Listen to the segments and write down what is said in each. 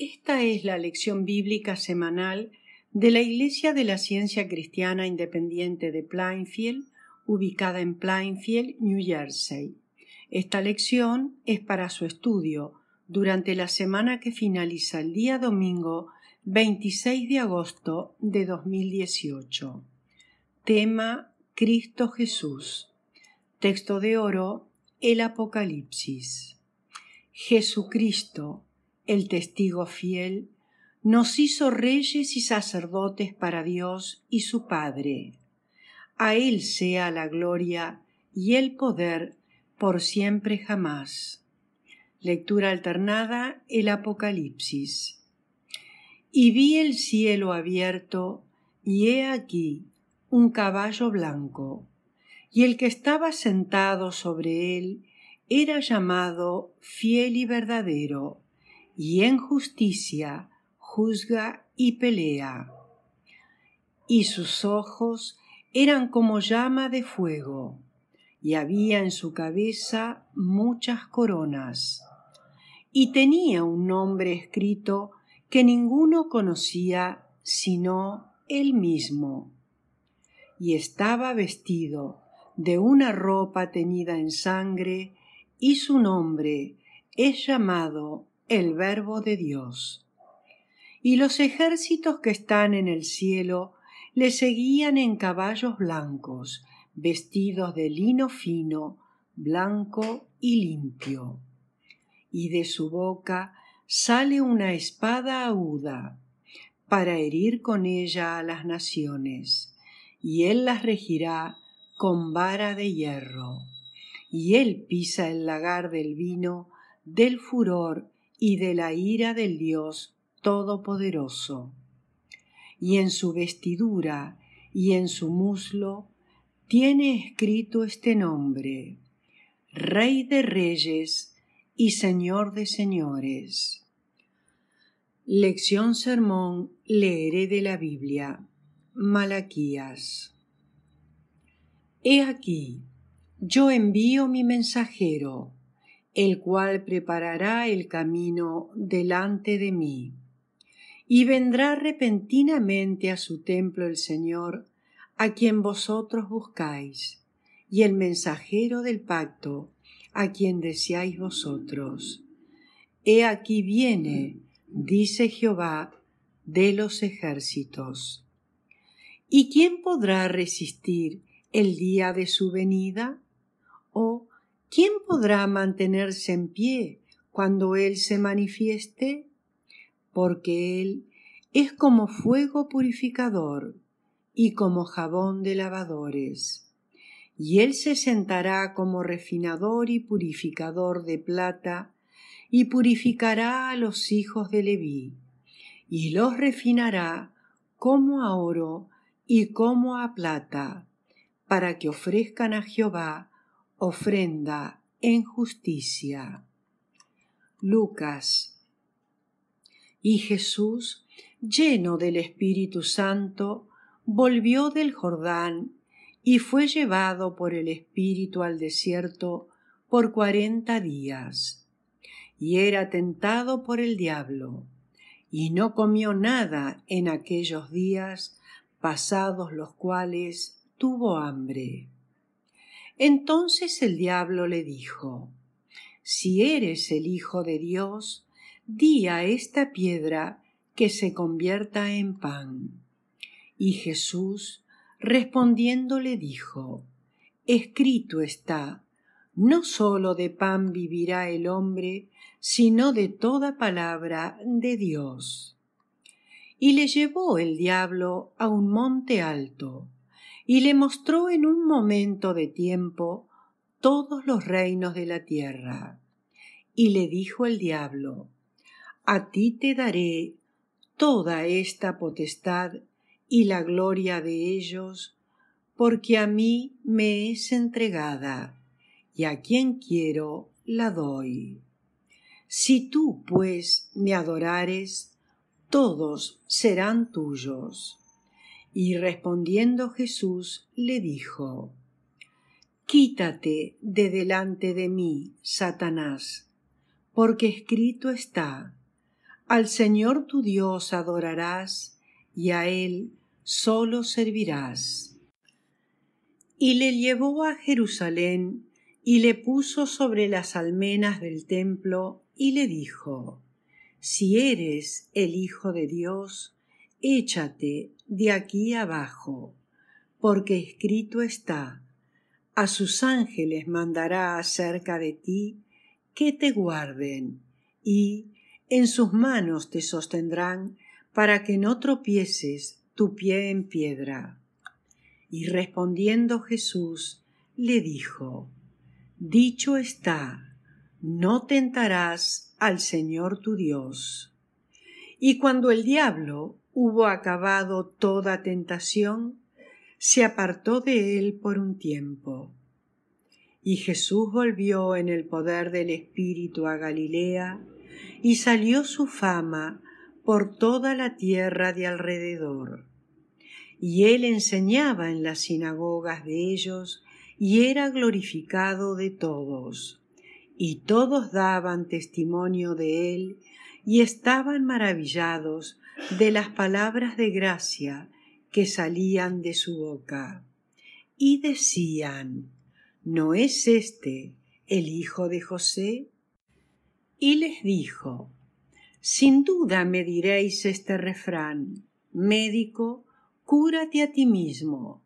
Esta es la lección bíblica semanal de la Iglesia de la Ciencia Cristiana Independiente de Plainfield, ubicada en Plainfield, New Jersey. Esta lección es para su estudio durante la semana que finaliza el día domingo 26 de agosto de 2018. Tema Cristo Jesús. Texto de oro El Apocalipsis. Jesucristo, el testigo fiel, nos hizo reyes y sacerdotes para Dios y su Padre. A Él sea la gloria y el poder por siempre jamás. Lectura alternada El Apocalipsis. Y vi el cielo abierto, y he aquí un caballo blanco, y el que estaba sentado sobre él era llamado fiel y verdadero y en justicia juzga y pelea. Y sus ojos eran como llama de fuego, y había en su cabeza muchas coronas. Y tenía un nombre escrito que ninguno conocía sino él mismo. Y estaba vestido de una ropa teñida en sangre, y su nombre es llamado el Verbo de Dios. Y los ejércitos que están en el cielo le seguían en caballos blancos, vestidos de lino fino, blanco y limpio. Y de su boca sale una espada aguda, para herir con ella a las naciones, y él las regirá con vara de hierro. Y él pisa el lagar del vino, del furor y de la ira del Dios Todopoderoso. Y en su vestidura y en su muslo tiene escrito este nombre, Rey de Reyes y Señor de Señores. Lección Sermón leeré de la Biblia. Malaquías. He aquí, yo envío mi mensajero el cual preparará el camino delante de mí. Y vendrá repentinamente a su templo el Señor, a quien vosotros buscáis, y el mensajero del pacto, a quien deseáis vosotros. He aquí viene, dice Jehová, de los ejércitos. ¿Y quién podrá resistir el día de su venida? Oh, ¿quién podrá mantenerse en pie cuando Él se manifieste? Porque Él es como fuego purificador y como jabón de lavadores. Y Él se sentará como refinador y purificador de plata, y purificará a los hijos de Leví, y los refinará como a oro y como a plata, para que ofrezcan a Jehová ofrenda en justicia. Lucas. Y Jesús, lleno del Espíritu Santo, volvió del Jordán y fue llevado por el Espíritu al desierto por cuarenta días. Y era tentado por el diablo, y no comió nada en aquellos días, pasados los cuales tuvo hambre. Entonces el diablo le dijo Si eres el Hijo de Dios, di a esta piedra que se convierta en pan. Y Jesús respondiéndole, dijo Escrito está no sólo de pan vivirá el hombre, sino de toda palabra de Dios. Y le llevó el diablo a un monte alto, y le mostró en un momento de tiempo todos los reinos de la tierra. Y le dijo el diablo, A ti te daré toda esta potestad y la gloria de ellos, porque a mí me es entregada, y a quien quiero la doy. Si tú, pues, me adorares, todos serán tuyos. Y respondiendo Jesús le dijo, Quítate de delante de mí, Satanás, porque escrito está, Al Señor tu Dios adorarás, y a Él solo servirás. Y le llevó a Jerusalén, y le puso sobre las almenas del templo, y le dijo, Si eres el Hijo de Dios, Échate de aquí abajo, porque escrito está, a sus ángeles mandará acerca de ti que te guarden, y en sus manos te sostendrán para que no tropieces tu pie en piedra. Y respondiendo Jesús le dijo, Dicho está, no tentarás al Señor tu Dios. Y cuando el diablo hubo acabado toda tentación, se apartó de él por un tiempo. Y Jesús volvió en el poder del Espíritu a Galilea, y salió su fama por toda la tierra de alrededor. Y él enseñaba en las sinagogas de ellos, y era glorificado de todos. Y todos daban testimonio de él, y estaban maravillados de las palabras de gracia que salían de su boca. Y decían, ¿no es este el hijo de José? Y les dijo, Sin duda me diréis este refrán, médico, cúrate a ti mismo.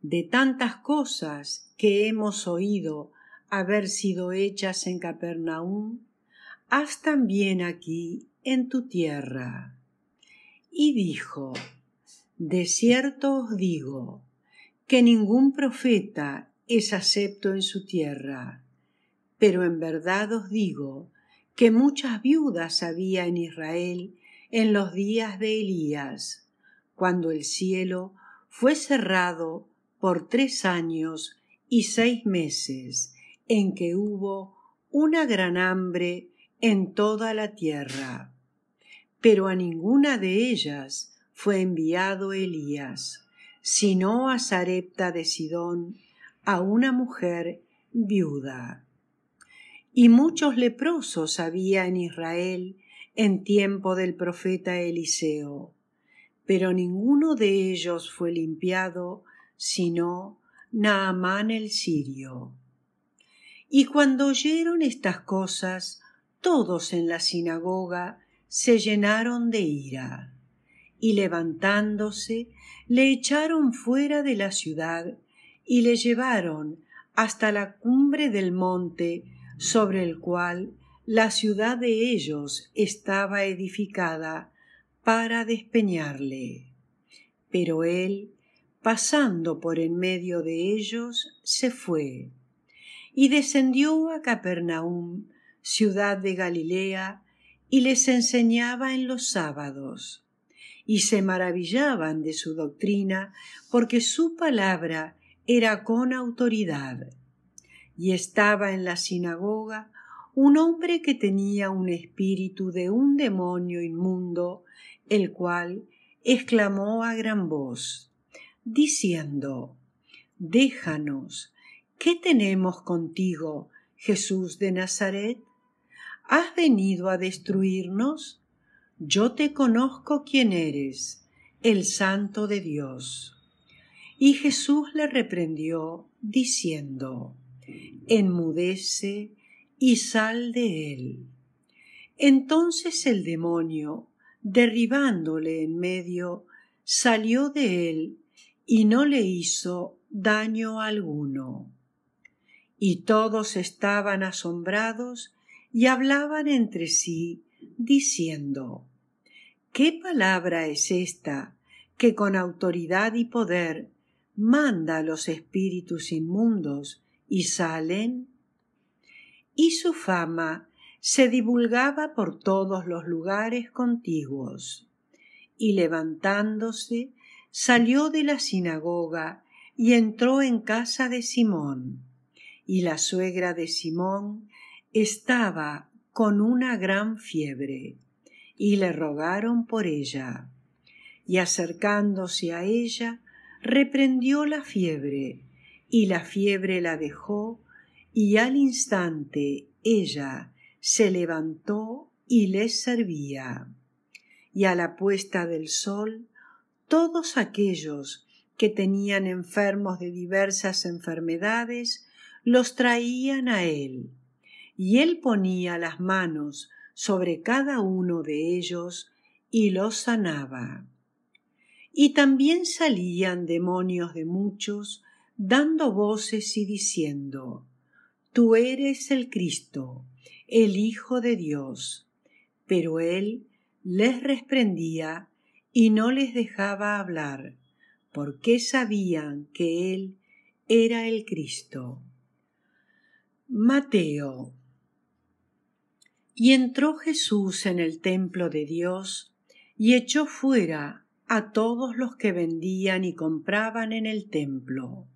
De tantas cosas que hemos oído haber sido hechas en Capernaum, haz también aquí en tu tierra y dijo, De cierto os digo, que ningún profeta es acepto en su tierra, pero en verdad os digo que muchas viudas había en Israel en los días de Elías, cuando el cielo fue cerrado por tres años y seis meses, en que hubo una gran hambre en toda la tierra pero a ninguna de ellas fue enviado Elías, sino a Sarepta de Sidón, a una mujer viuda. Y muchos leprosos había en Israel en tiempo del profeta Eliseo, pero ninguno de ellos fue limpiado, sino Naamán el sirio. Y cuando oyeron estas cosas, todos en la sinagoga se llenaron de ira y levantándose le echaron fuera de la ciudad y le llevaron hasta la cumbre del monte sobre el cual la ciudad de ellos estaba edificada para despeñarle. Pero él, pasando por en medio de ellos, se fue y descendió a Capernaum, ciudad de Galilea, y les enseñaba en los sábados. Y se maravillaban de su doctrina, porque su palabra era con autoridad. Y estaba en la sinagoga un hombre que tenía un espíritu de un demonio inmundo, el cual exclamó a gran voz, diciendo Déjanos, ¿qué tenemos contigo, Jesús de Nazaret? ¿Has venido a destruirnos? Yo te conozco quién eres, el Santo de Dios. Y Jesús le reprendió, diciendo, Enmudece y sal de él. Entonces el demonio, derribándole en medio, salió de él y no le hizo daño alguno. Y todos estaban asombrados y hablaban entre sí, diciendo ¿Qué palabra es esta que con autoridad y poder manda a los espíritus inmundos y salen? Y su fama se divulgaba por todos los lugares contiguos. Y levantándose, salió de la sinagoga y entró en casa de Simón. Y la suegra de Simón estaba con una gran fiebre y le rogaron por ella. Y acercándose a ella, reprendió la fiebre, y la fiebre la dejó, y al instante ella se levantó y les servía. Y a la puesta del sol, todos aquellos que tenían enfermos de diversas enfermedades los traían a él y él ponía las manos sobre cada uno de ellos y los sanaba. Y también salían demonios de muchos, dando voces y diciendo, Tú eres el Cristo, el Hijo de Dios. Pero él les reprendía y no les dejaba hablar, porque sabían que él era el Cristo. Mateo y entró Jesús en el templo de Dios y echó fuera a todos los que vendían y compraban en el templo,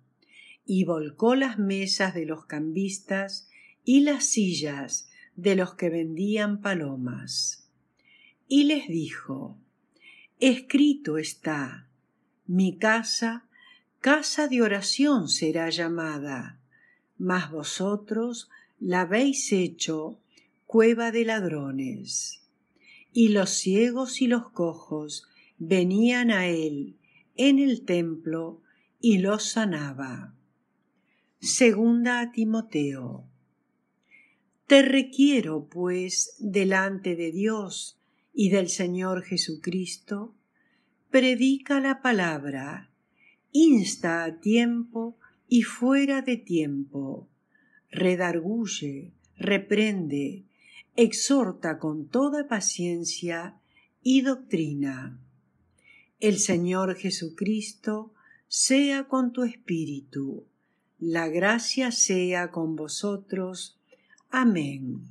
y volcó las mesas de los cambistas y las sillas de los que vendían palomas. Y les dijo, Escrito está, mi casa, casa de oración será llamada, mas vosotros la habéis hecho cueva de ladrones. Y los ciegos y los cojos venían a él en el templo y los sanaba. Segunda a Timoteo. Te requiero, pues, delante de Dios y del Señor Jesucristo, predica la palabra, insta a tiempo y fuera de tiempo, redarguye, reprende, exhorta con toda paciencia y doctrina. El Señor Jesucristo sea con tu espíritu. La gracia sea con vosotros. Amén.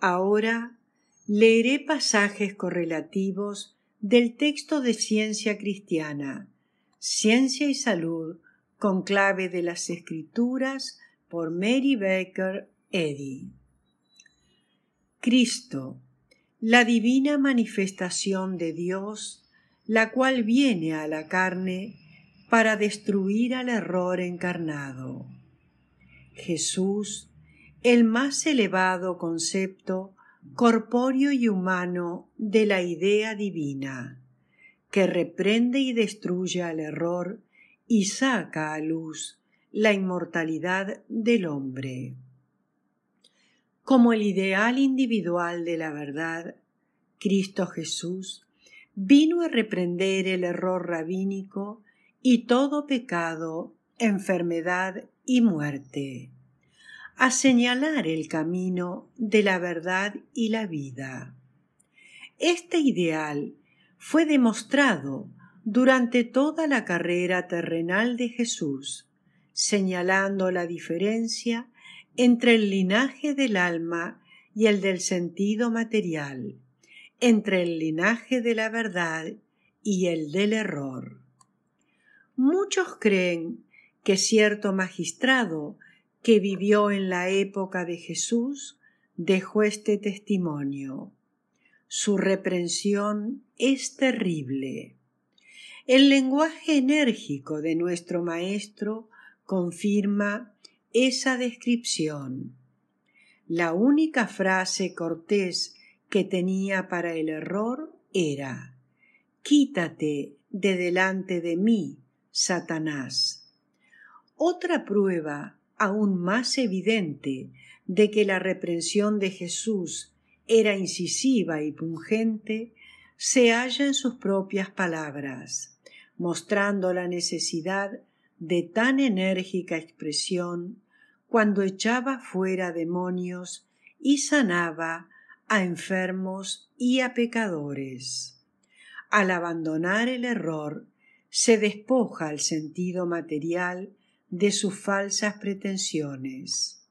Ahora leeré pasajes correlativos del texto de Ciencia Cristiana, Ciencia y Salud, con clave de las Escrituras por Mary Baker Eddy. Cristo, la divina manifestación de Dios, la cual viene a la carne para destruir al error encarnado. Jesús, el más elevado concepto corpóreo y humano de la idea divina, que reprende y destruye al error y saca a luz la inmortalidad del hombre como el ideal individual de la verdad, Cristo Jesús vino a reprender el error rabínico y todo pecado, enfermedad y muerte, a señalar el camino de la verdad y la vida. Este ideal fue demostrado durante toda la carrera terrenal de Jesús, señalando la diferencia entre el linaje del alma y el del sentido material, entre el linaje de la verdad y el del error. Muchos creen que cierto magistrado que vivió en la época de Jesús dejó este testimonio. Su reprensión es terrible. El lenguaje enérgico de nuestro Maestro confirma esa descripción. La única frase cortés que tenía para el error era Quítate de delante de mí, Satanás. Otra prueba aún más evidente de que la reprensión de Jesús era incisiva y pungente se halla en sus propias palabras, mostrando la necesidad de tan enérgica expresión cuando echaba fuera demonios y sanaba a enfermos y a pecadores. Al abandonar el error, se despoja el sentido material de sus falsas pretensiones.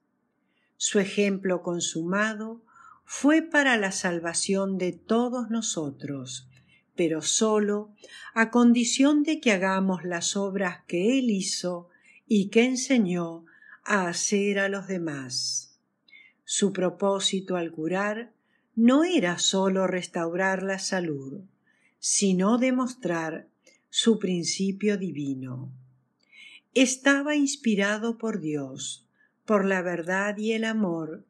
Su ejemplo consumado fue para la salvación de todos nosotros, pero sólo a condición de que hagamos las obras que Él hizo y que enseñó a hacer a los demás. Su propósito al curar no era sólo restaurar la salud, sino demostrar su principio divino. Estaba inspirado por Dios, por la verdad y el amor,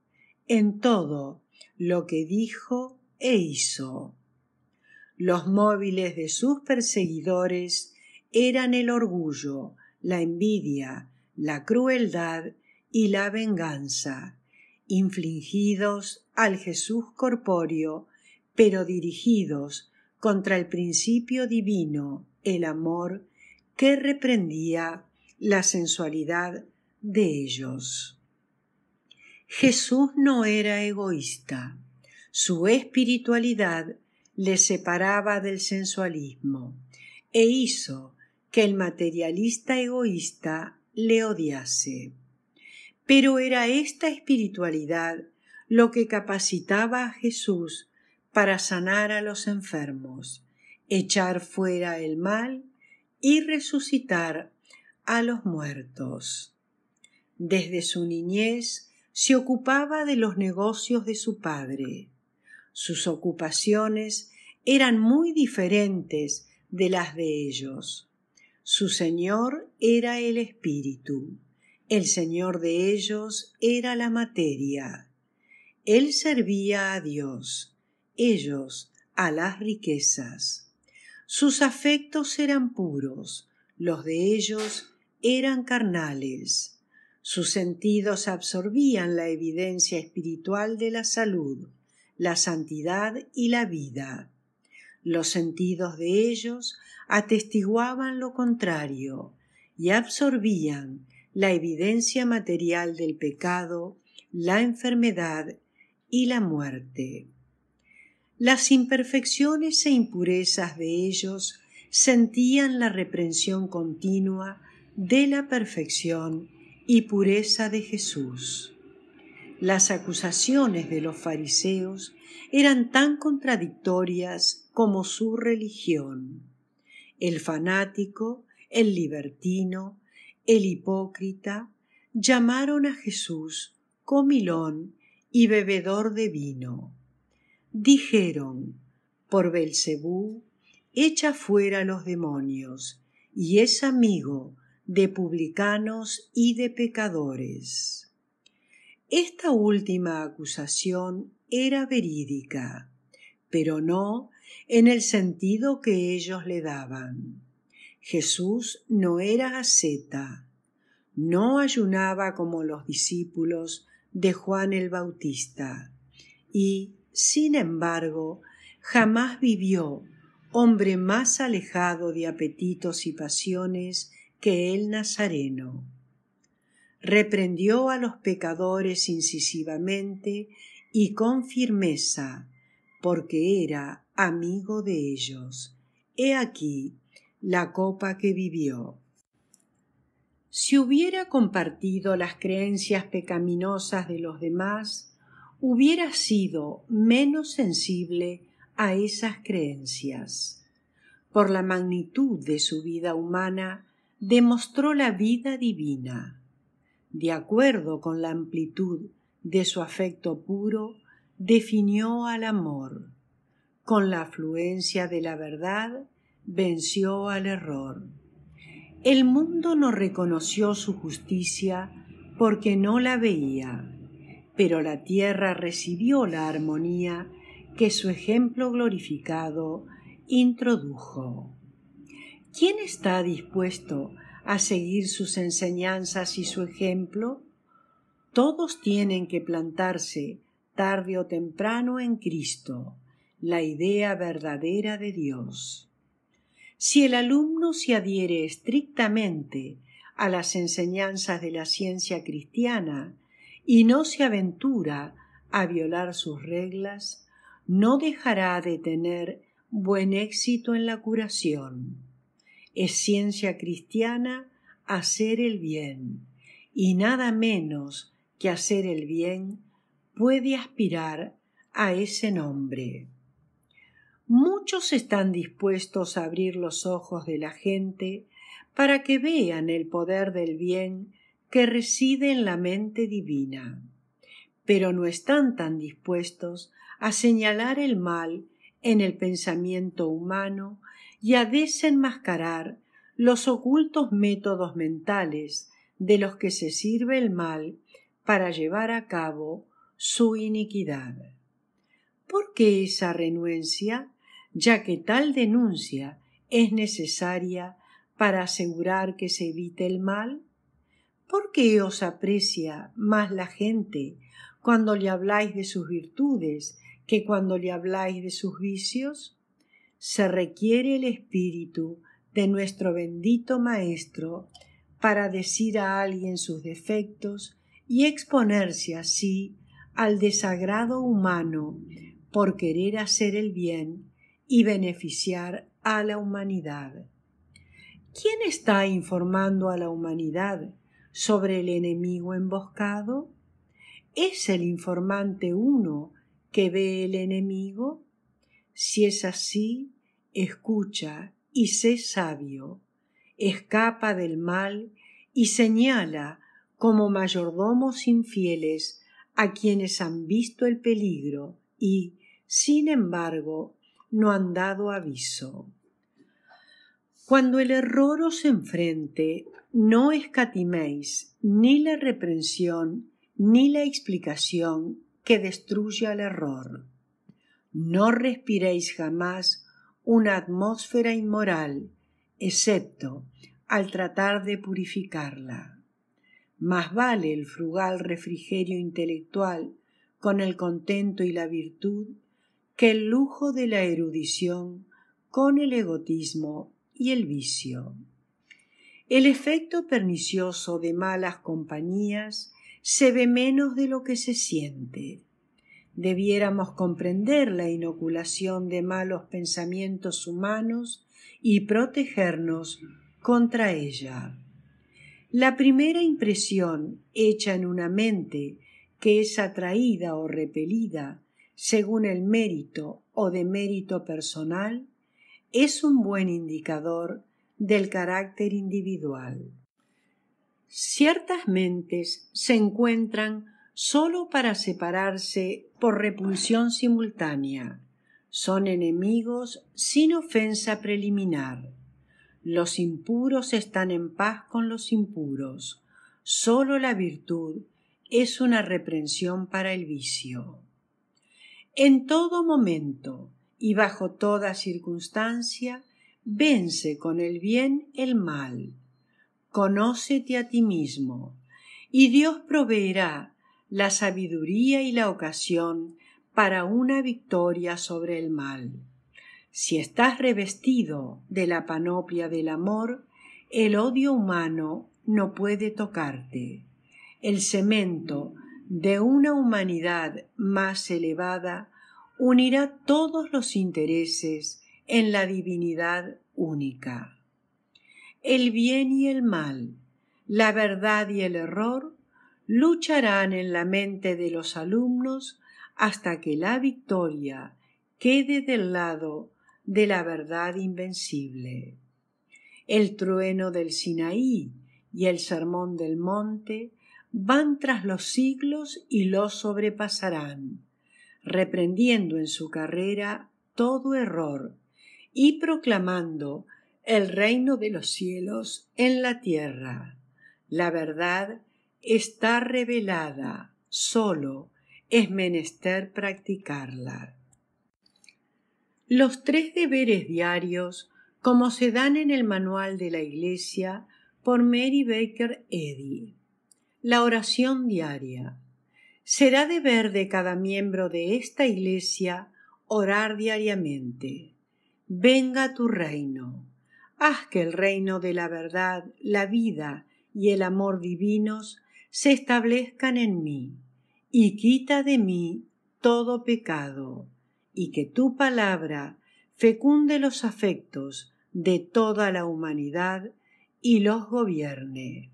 en todo lo que dijo e hizo. Los móviles de sus perseguidores eran el orgullo, la envidia, la crueldad y la venganza, infligidos al Jesús corpóreo, pero dirigidos contra el principio divino, el amor, que reprendía la sensualidad de ellos. Jesús no era egoísta. Su espiritualidad le separaba del sensualismo e hizo que el materialista egoísta le odiase. Pero era esta espiritualidad lo que capacitaba a Jesús para sanar a los enfermos, echar fuera el mal y resucitar a los muertos. Desde su niñez se ocupaba de los negocios de su padre. Sus ocupaciones eran muy diferentes de las de ellos. Su Señor era el Espíritu, el Señor de ellos era la materia. Él servía a Dios, ellos a las riquezas. Sus afectos eran puros, los de ellos eran carnales. Sus sentidos absorbían la evidencia espiritual de la salud, la santidad y la vida. Los sentidos de ellos atestiguaban lo contrario y absorbían la evidencia material del pecado, la enfermedad y la muerte. Las imperfecciones e impurezas de ellos sentían la reprensión continua de la perfección y pureza de Jesús. Las acusaciones de los fariseos eran tan contradictorias como su religión. El fanático, el libertino, el hipócrita, llamaron a Jesús comilón y bebedor de vino. Dijeron, por Belcebú, echa fuera los demonios, y es amigo de publicanos y de pecadores. Esta última acusación era verídica, pero no en el sentido que ellos le daban. Jesús no era asceta, no ayunaba como los discípulos de Juan el Bautista y, sin embargo, jamás vivió hombre más alejado de apetitos y pasiones que el Nazareno. Reprendió a los pecadores incisivamente y con firmeza, porque era amigo de ellos. He aquí la copa que vivió. Si hubiera compartido las creencias pecaminosas de los demás, hubiera sido menos sensible a esas creencias. Por la magnitud de su vida humana, demostró la vida divina. De acuerdo con la amplitud de su afecto puro, definió al amor con la afluencia de la verdad, venció al error. El mundo no reconoció su justicia porque no la veía, pero la tierra recibió la armonía que su ejemplo glorificado introdujo. ¿Quién está dispuesto a seguir sus enseñanzas y su ejemplo? Todos tienen que plantarse tarde o temprano en Cristo la idea verdadera de Dios. Si el alumno se adhiere estrictamente a las enseñanzas de la ciencia cristiana y no se aventura a violar sus reglas, no dejará de tener buen éxito en la curación. Es ciencia cristiana hacer el bien, y nada menos que hacer el bien puede aspirar a ese nombre muchos están dispuestos a abrir los ojos de la gente para que vean el poder del bien que reside en la mente divina, pero no están tan dispuestos a señalar el mal en el pensamiento humano y a desenmascarar los ocultos métodos mentales de los que se sirve el mal para llevar a cabo su iniquidad. ¿Por qué esa renuencia? ya que tal denuncia es necesaria para asegurar que se evite el mal? ¿Por qué os aprecia más la gente cuando le habláis de sus virtudes que cuando le habláis de sus vicios? Se requiere el espíritu de nuestro bendito Maestro para decir a alguien sus defectos y exponerse así al desagrado humano por querer hacer el bien y beneficiar a la humanidad. ¿Quién está informando a la humanidad sobre el enemigo emboscado? ¿Es el informante uno que ve el enemigo? Si es así, escucha y sé sabio, escapa del mal y señala como mayordomos infieles a quienes han visto el peligro y, sin embargo, no han dado aviso. Cuando el error os enfrente, no escatiméis ni la reprensión ni la explicación que destruya el error. No respiréis jamás una atmósfera inmoral, excepto al tratar de purificarla. Más vale el frugal refrigerio intelectual con el contento y la virtud que el lujo de la erudición con el egotismo y el vicio. El efecto pernicioso de malas compañías se ve menos de lo que se siente. Debiéramos comprender la inoculación de malos pensamientos humanos y protegernos contra ella. La primera impresión hecha en una mente que es atraída o repelida según el mérito o demérito personal es un buen indicador del carácter individual. Ciertas mentes se encuentran solo para separarse por repulsión simultánea. Son enemigos sin ofensa preliminar. Los impuros están en paz con los impuros. Solo la virtud es una reprensión para el vicio. En todo momento y bajo toda circunstancia, vence con el bien el mal. Conócete a ti mismo, y Dios proveerá la sabiduría y la ocasión para una victoria sobre el mal. Si estás revestido de la panoplia del amor, el odio humano no puede tocarte. El cemento de una humanidad más elevada unirá todos los intereses en la divinidad única. El bien y el mal, la verdad y el error lucharán en la mente de los alumnos hasta que la victoria quede del lado de la verdad invencible. El trueno del Sinaí y el sermón del monte van tras los siglos y los sobrepasarán, reprendiendo en su carrera todo error y proclamando el reino de los cielos en la tierra. La verdad está revelada, solo es menester practicarla. Los tres deberes diarios, como se dan en el manual de la Iglesia por Mary Baker Eddy. La oración diaria. Será deber de cada miembro de esta Iglesia orar diariamente. Venga tu reino. Haz que el reino de la verdad, la vida y el amor divinos se establezcan en mí, y quita de mí todo pecado, y que tu palabra fecunde los afectos de toda la humanidad y los gobierne